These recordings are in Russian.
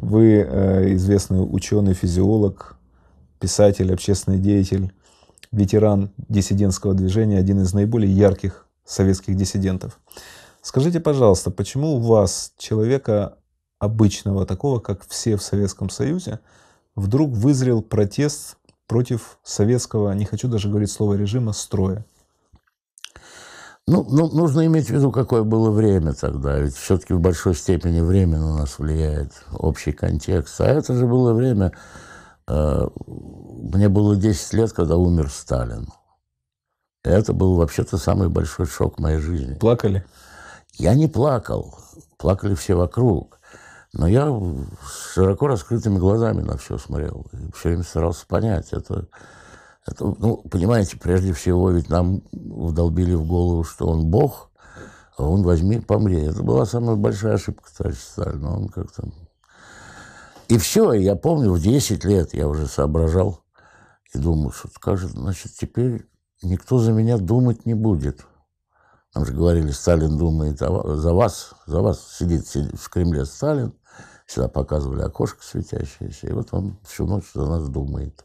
Вы э, известный ученый, физиолог, писатель, общественный деятель, ветеран диссидентского движения, один из наиболее ярких советских диссидентов. Скажите, пожалуйста, почему у вас, человека обычного, такого, как все в Советском Союзе, вдруг вызрел протест против советского, не хочу даже говорить слово режима, строя? Ну, ну, нужно иметь в виду, какое было время тогда. Ведь все-таки в большой степени время на нас влияет, общий контекст. А это же было время... Э, мне было 10 лет, когда умер Сталин. это был вообще-то самый большой шок в моей жизни. Плакали? Я не плакал. Плакали все вокруг. Но я с широко раскрытыми глазами на все смотрел. И все время старался понять, это ну, понимаете, прежде всего ведь нам вдолбили в голову, что он бог, а он возьми, помри. Это была самая большая ошибка товарища Сталина. Он как-то... И все, я помню, в 10 лет я уже соображал и думал, что скажет, значит, теперь никто за меня думать не будет. Нам же говорили, Сталин думает за вас, за вас сидит, сидит в Кремле Сталин. Всегда показывали окошко светящееся, и вот он всю ночь за нас думает.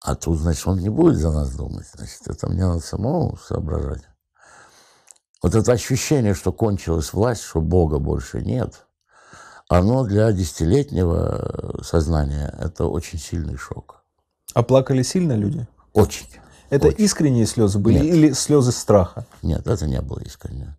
А тут, значит, он не будет за нас думать. Значит, это мне надо самому соображать. Вот это ощущение, что кончилась власть, что Бога больше нет, оно для десятилетнего э, сознания – это очень сильный шок. А плакали сильно люди? Очень. Это очень. искренние слезы были Нет. или слезы страха? Нет, это не было искренне.